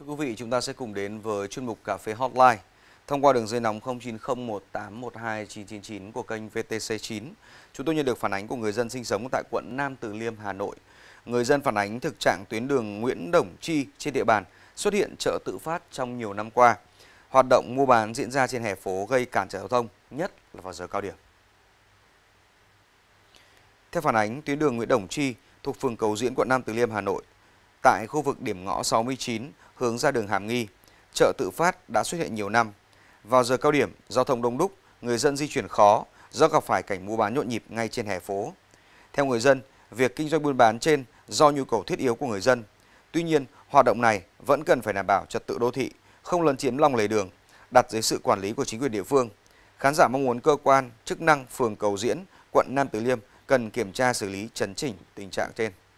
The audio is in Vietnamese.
Thưa quý vị, chúng ta sẽ cùng đến với chuyên mục Cà phê Hotline. Thông qua đường dây nóng 0901812999 của kênh VTC9, chúng tôi nhận được phản ánh của người dân sinh sống tại quận Nam Từ Liêm, Hà Nội. Người dân phản ánh thực trạng tuyến đường Nguyễn Đồng Chi trên địa bàn xuất hiện chợ tự phát trong nhiều năm qua. Hoạt động mua bán diễn ra trên hè phố gây cản trở giao thông, nhất là vào giờ cao điểm. Theo phản ánh, tuyến đường Nguyễn Đồng Chi thuộc phường Cầu Diễn, quận Nam Từ Liêm, Hà Nội, tại khu vực điểm ngõ 69, hướng ra đường Hàm Nghi, chợ tự phát đã xuất hiện nhiều năm. Vào giờ cao điểm, giao thông đông đúc, người dân di chuyển khó do gặp phải cảnh mua bán nhộn nhịp ngay trên hè phố. Theo người dân, việc kinh doanh buôn bán trên do nhu cầu thiết yếu của người dân. Tuy nhiên, hoạt động này vẫn cần phải đảm bảo trật tự đô thị, không lấn chiếm lòng lề đường, đặt dưới sự quản lý của chính quyền địa phương. Khán giả mong muốn cơ quan, chức năng phường Cầu Diễn, quận Nam Từ Liêm cần kiểm tra xử lý chấn chỉnh tình trạng trên.